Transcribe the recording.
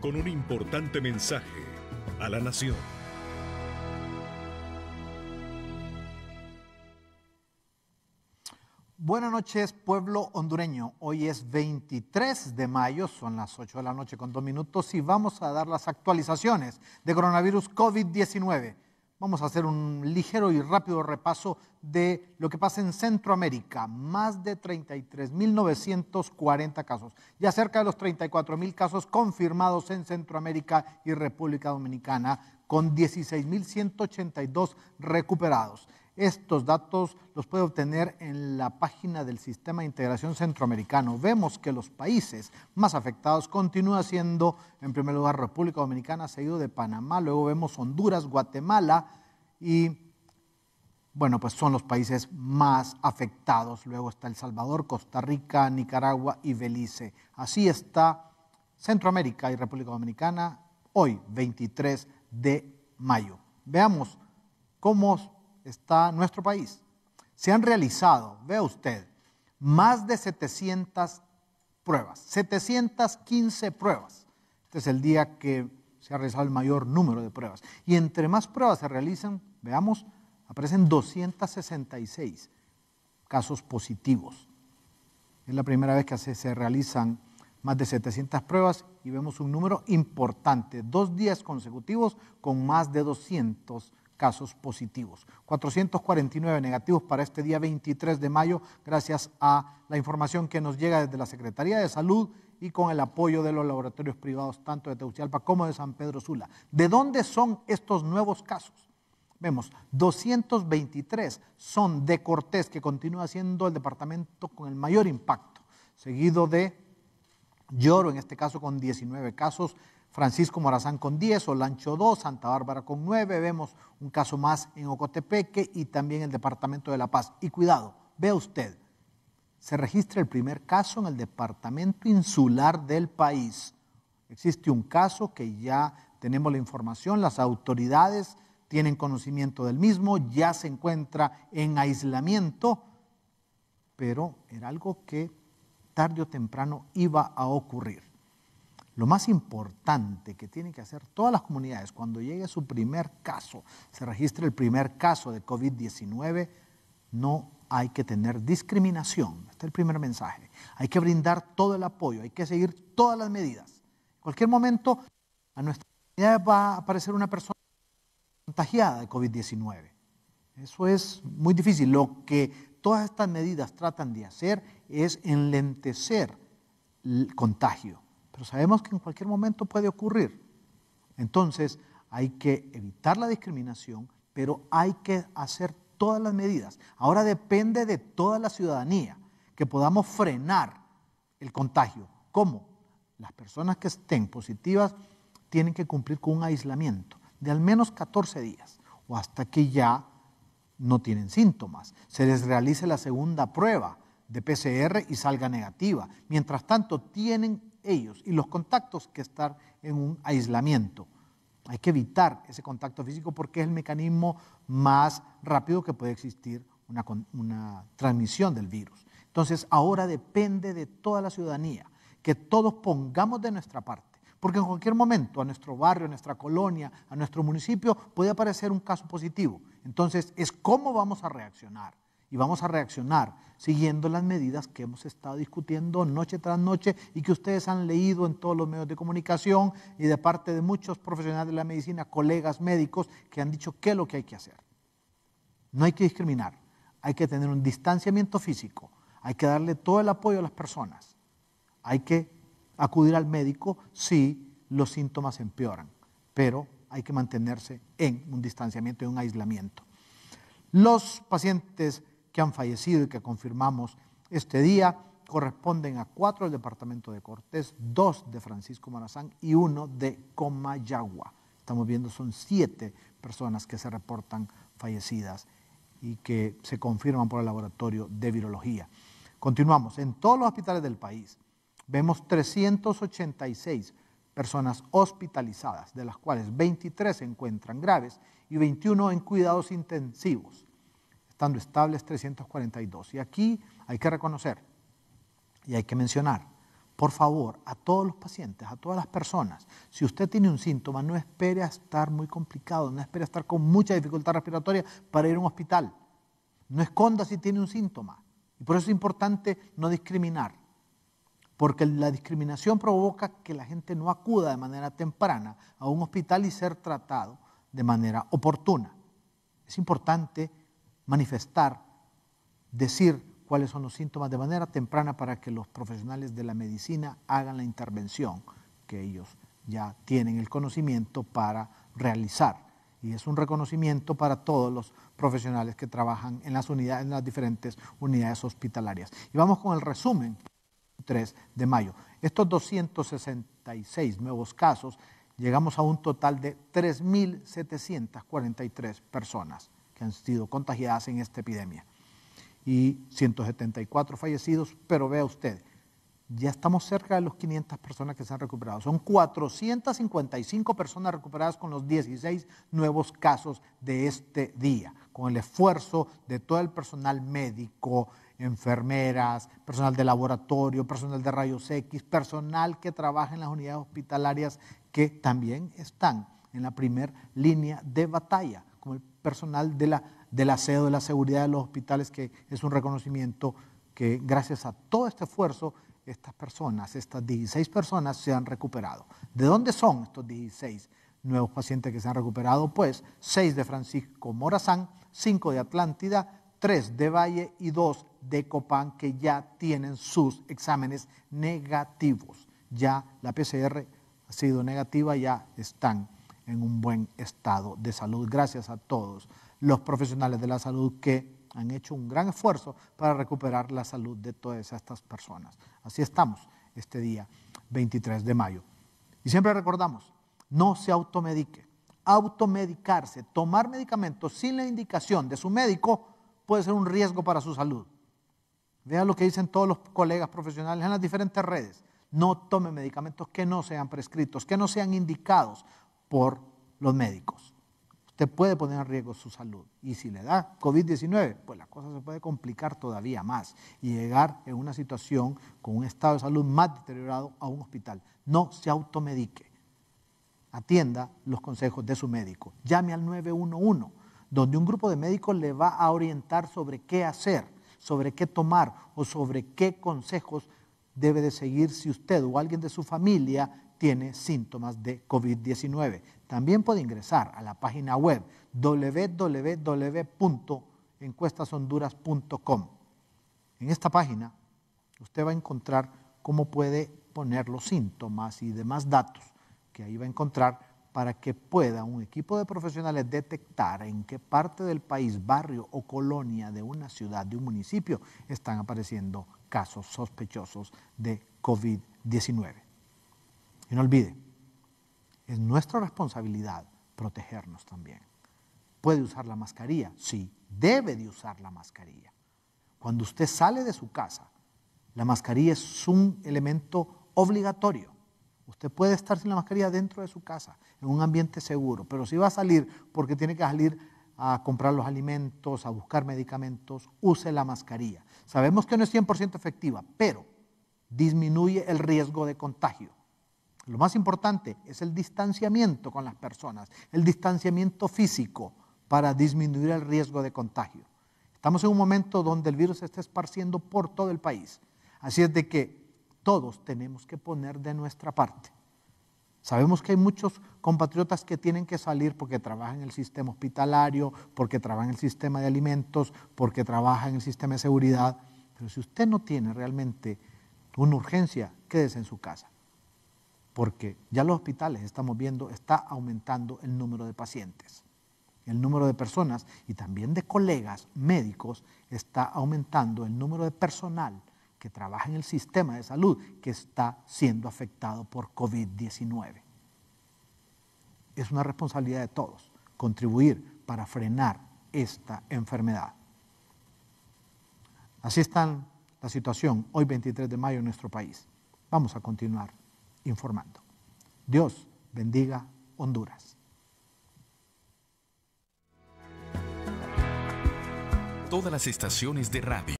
con un importante mensaje a la nación. Buenas noches, pueblo hondureño. Hoy es 23 de mayo, son las 8 de la noche con dos minutos y vamos a dar las actualizaciones de coronavirus COVID-19. Vamos a hacer un ligero y rápido repaso de lo que pasa en Centroamérica. Más de 33.940 casos, ya cerca de los 34.000 casos confirmados en Centroamérica y República Dominicana, con 16.182 recuperados. Estos datos los puede obtener en la página del Sistema de Integración Centroamericano. Vemos que los países más afectados continúan siendo, en primer lugar, República Dominicana, seguido de Panamá, luego vemos Honduras, Guatemala y, bueno, pues son los países más afectados. Luego está El Salvador, Costa Rica, Nicaragua y Belice. Así está Centroamérica y República Dominicana hoy, 23 de mayo. Veamos cómo está nuestro país, se han realizado, vea usted, más de 700 pruebas, 715 pruebas. Este es el día que se ha realizado el mayor número de pruebas. Y entre más pruebas se realizan, veamos, aparecen 266 casos positivos. Es la primera vez que se, se realizan más de 700 pruebas y vemos un número importante, dos días consecutivos con más de 200 casos positivos. 449 negativos para este día 23 de mayo, gracias a la información que nos llega desde la Secretaría de Salud y con el apoyo de los laboratorios privados, tanto de Teucialpa como de San Pedro Sula. ¿De dónde son estos nuevos casos? Vemos, 223 son de Cortés, que continúa siendo el departamento con el mayor impacto, seguido de Lloro, en este caso con 19 casos, Francisco Morazán con 10, Olancho 2, Santa Bárbara con 9, vemos un caso más en Ocotepeque y también el Departamento de La Paz. Y cuidado, vea usted, se registra el primer caso en el Departamento Insular del país. Existe un caso que ya tenemos la información, las autoridades tienen conocimiento del mismo, ya se encuentra en aislamiento, pero era algo que tarde o temprano iba a ocurrir. Lo más importante que tienen que hacer todas las comunidades cuando llegue su primer caso, se registre el primer caso de COVID-19, no hay que tener discriminación. Este es el primer mensaje. Hay que brindar todo el apoyo, hay que seguir todas las medidas. En cualquier momento a nuestra comunidad va a aparecer una persona contagiada de COVID-19. Eso es muy difícil. Lo que todas estas medidas tratan de hacer es enlentecer el contagio pero sabemos que en cualquier momento puede ocurrir. Entonces, hay que evitar la discriminación, pero hay que hacer todas las medidas. Ahora depende de toda la ciudadanía que podamos frenar el contagio. ¿Cómo? Las personas que estén positivas tienen que cumplir con un aislamiento de al menos 14 días o hasta que ya no tienen síntomas. Se les realice la segunda prueba de PCR y salga negativa. Mientras tanto, tienen que ellos y los contactos que estar en un aislamiento. Hay que evitar ese contacto físico porque es el mecanismo más rápido que puede existir una, una transmisión del virus. Entonces ahora depende de toda la ciudadanía que todos pongamos de nuestra parte, porque en cualquier momento a nuestro barrio, a nuestra colonia, a nuestro municipio puede aparecer un caso positivo. Entonces es cómo vamos a reaccionar y vamos a reaccionar siguiendo las medidas que hemos estado discutiendo noche tras noche y que ustedes han leído en todos los medios de comunicación y de parte de muchos profesionales de la medicina, colegas médicos, que han dicho qué es lo que hay que hacer. No hay que discriminar, hay que tener un distanciamiento físico, hay que darle todo el apoyo a las personas, hay que acudir al médico si los síntomas empeoran, pero hay que mantenerse en un distanciamiento y un aislamiento. Los pacientes que han fallecido y que confirmamos este día corresponden a cuatro del departamento de Cortés, dos de Francisco Marazán y uno de Comayagua. Estamos viendo son siete personas que se reportan fallecidas y que se confirman por el laboratorio de virología. Continuamos. En todos los hospitales del país vemos 386 personas hospitalizadas, de las cuales 23 se encuentran graves y 21 en cuidados intensivos estando estables 342. Y aquí hay que reconocer y hay que mencionar, por favor, a todos los pacientes, a todas las personas, si usted tiene un síntoma, no espere a estar muy complicado, no espere a estar con mucha dificultad respiratoria para ir a un hospital. No esconda si tiene un síntoma. Y por eso es importante no discriminar, porque la discriminación provoca que la gente no acuda de manera temprana a un hospital y ser tratado de manera oportuna. Es importante manifestar, decir cuáles son los síntomas de manera temprana para que los profesionales de la medicina hagan la intervención que ellos ya tienen el conocimiento para realizar. Y es un reconocimiento para todos los profesionales que trabajan en las, unidades, en las diferentes unidades hospitalarias. Y vamos con el resumen 3 de mayo. Estos 266 nuevos casos, llegamos a un total de 3.743 personas han sido contagiadas en esta epidemia. Y 174 fallecidos, pero vea usted, ya estamos cerca de los 500 personas que se han recuperado. Son 455 personas recuperadas con los 16 nuevos casos de este día, con el esfuerzo de todo el personal médico, enfermeras, personal de laboratorio, personal de rayos X, personal que trabaja en las unidades hospitalarias que también están en la primera línea de batalla personal de la, del aseo, de la seguridad de los hospitales, que es un reconocimiento que gracias a todo este esfuerzo, estas personas, estas 16 personas se han recuperado. ¿De dónde son estos 16 nuevos pacientes que se han recuperado? Pues 6 de Francisco Morazán, 5 de Atlántida, 3 de Valle y 2 de Copán que ya tienen sus exámenes negativos. Ya la PCR ha sido negativa, ya están en un buen estado de salud. Gracias a todos los profesionales de la salud que han hecho un gran esfuerzo para recuperar la salud de todas estas personas. Así estamos este día 23 de mayo. Y siempre recordamos, no se automedique. Automedicarse, tomar medicamentos sin la indicación de su médico puede ser un riesgo para su salud. Vean lo que dicen todos los colegas profesionales en las diferentes redes. No tome medicamentos que no sean prescritos, que no sean indicados, por los médicos. Usted puede poner en riesgo su salud y si le da COVID-19, pues la cosa se puede complicar todavía más y llegar en una situación con un estado de salud más deteriorado a un hospital. No se automedique. Atienda los consejos de su médico. Llame al 911, donde un grupo de médicos le va a orientar sobre qué hacer, sobre qué tomar o sobre qué consejos debe de seguir si usted o alguien de su familia tiene síntomas de COVID-19. También puede ingresar a la página web www.encuestashonduras.com. En esta página usted va a encontrar cómo puede poner los síntomas y demás datos que ahí va a encontrar para que pueda un equipo de profesionales detectar en qué parte del país, barrio o colonia de una ciudad, de un municipio, están apareciendo casos sospechosos de COVID-19. Y no olvide, es nuestra responsabilidad protegernos también. ¿Puede usar la mascarilla? Sí, debe de usar la mascarilla. Cuando usted sale de su casa, la mascarilla es un elemento obligatorio. Usted puede estar sin la mascarilla dentro de su casa, en un ambiente seguro, pero si va a salir porque tiene que salir a comprar los alimentos, a buscar medicamentos, use la mascarilla. Sabemos que no es 100% efectiva, pero disminuye el riesgo de contagio. Lo más importante es el distanciamiento con las personas, el distanciamiento físico para disminuir el riesgo de contagio. Estamos en un momento donde el virus se está esparciendo por todo el país. Así es de que todos tenemos que poner de nuestra parte. Sabemos que hay muchos compatriotas que tienen que salir porque trabajan en el sistema hospitalario, porque trabajan en el sistema de alimentos, porque trabajan en el sistema de seguridad. Pero si usted no tiene realmente una urgencia, quédese en su casa porque ya los hospitales, estamos viendo, está aumentando el número de pacientes. El número de personas y también de colegas médicos está aumentando el número de personal que trabaja en el sistema de salud que está siendo afectado por COVID-19. Es una responsabilidad de todos contribuir para frenar esta enfermedad. Así está la situación hoy 23 de mayo en nuestro país. Vamos a continuar informando. Dios bendiga Honduras. Todas las estaciones de radio.